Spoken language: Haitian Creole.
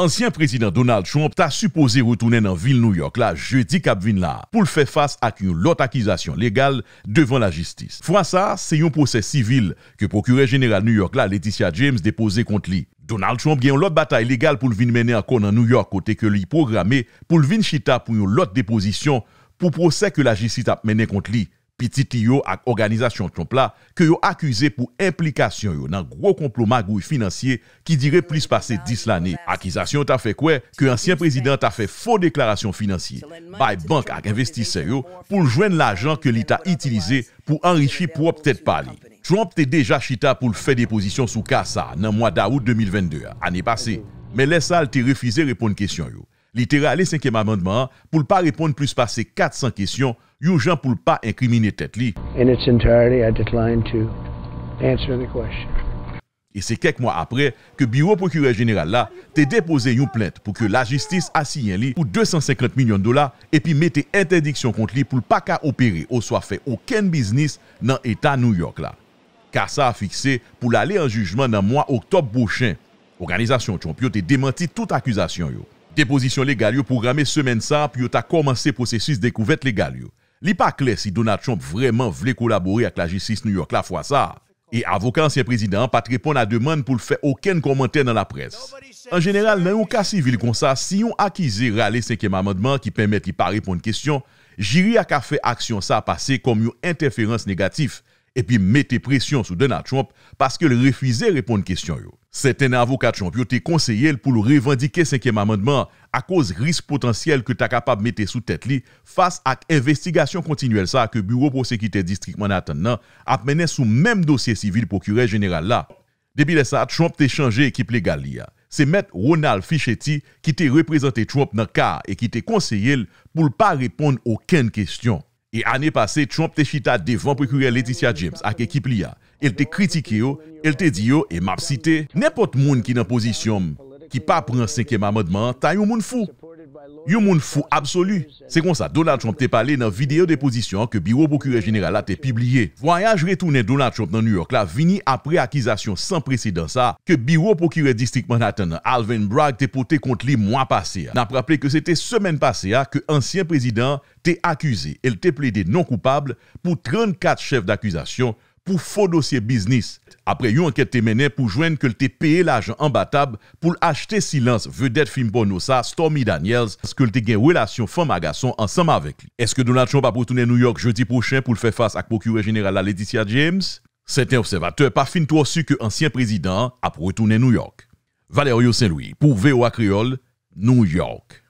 Ansyen prezident Donald Trump ta suppose retounen an vil New York la jeudi Kabvin la pou l fè fass ak yon lot akizasyon legal devan la jistis. Fwa sa, se yon proses sivil ke prokure general New York la Leticia James depose kont li. Donald Trump gen yon lot batay legal pou l vin menen akon an New York kote ke li programe pou l vin chita pou yon lot deposisyon pou proses ke la jistis ap menen kont li. Pi titi yo ak organizasyon Trump la, ke yo akwize pou implikasyon yo nan gro komploma gouy finansye ki dire plis pase 10 lane. Akwizasyon ta fe kwe, ke ansyen prezident ta fe fo deklarasyon finansye, bay bank ak investisyon yo pou jwen l'ajan ke li ta itilize pou anrichi pou optet pali. Trump te deja chita pou l'fe deposisyon sou kasa nan mwa da ou 2022, ane pase, me lesal te refize repon kesyon yo. Litera le 5e amendement pou l pa reponde plus pas se 400 kisyon, yo jan pou l pa inkrimine tet li. E se kek mwa apre ke biro prokurel general la te depose yon plente pou ke la jistis asiyen li pou 250 milyon dola e pi mette interdiksyon kont li pou l pa ka operi ou soa fe oken biznis nan eta New York la. Kasa a fikse pou l ale an jujman nan mwa oktob bouchen. Organizasyon champion te dementi tout akuzasyon yo. Deposisyon legal yo pou rame semen sa, pi yo ta komanse posesis dekouvet legal yo. Li pa kles si Donald Trump vreman vle kolabori ak la jesis New York la fwa sa. E avokant siye prezident pa trepon la deman pou l fe oken komante nan la pres. An general, nan yo kasi vil kon sa, si yon akize rale 5e amandman ki pemet li pa repon kestyon, jiri ak a fe aksyon sa pase kom yo interferans negatif. epi mette presyon sou Donald Trump paske l refize reponde kestyon yo. Seten avokat Trump yo te konseyel pou l revendike 5e amendman a koz ris potensyel ke ta kapab mette sou tet li fas ak investigasyon kontinuel sa ke bureau prosekite distrikman atan nan ap menen sou mem dosye sivil pokyre jeneral la. Debi de sa, Trump te chanje ekip legal li ya. Se met Ronald Fichetti ki te represente Trump nan ka e ki te konseyel pou l pa reponde oken kestyon. E ane pase, Trump te chita devan prekure Leticia James ak ekip liya. El te kritike yo, el te di yo, e map site. Nepot moun ki nan pozisyon ki pa pran 5e mamadman, ta yon moun fou. Yon moun fou absolu. Se kon sa, Donald Trump te pale nan videyo de pozisyon ke biro pokyre jeneral a te pibliye. Voyaj retounen Donald Trump nan New York la vini apre akizasyon san presidens a ke biro pokyre distrikman a tenan Alvin Bragg te pote kont li mwa pasea. Nan praple ke se te semen pasea ke ansyen prezident te akize. El te ple de non koupable pou 34 chef d'akizasyon pou fò dosye biznis. Apre yon anket temene pou jwen ke lte peye l'ajan an batab pou l'achete silans vedèd film bonos sa Stormy Daniels, skol te gen wèlasyon fan magason ansam avèk li. Eske Donald Trump apou tounen New York jeudi prochen pou l'fè fase ak pokyurè general la Laetitia James? Sèt en observateur pa fin to osu ke ansyen prezident apou tounen New York. Valerio Saint-Louis, pou VOA Kriol, New York.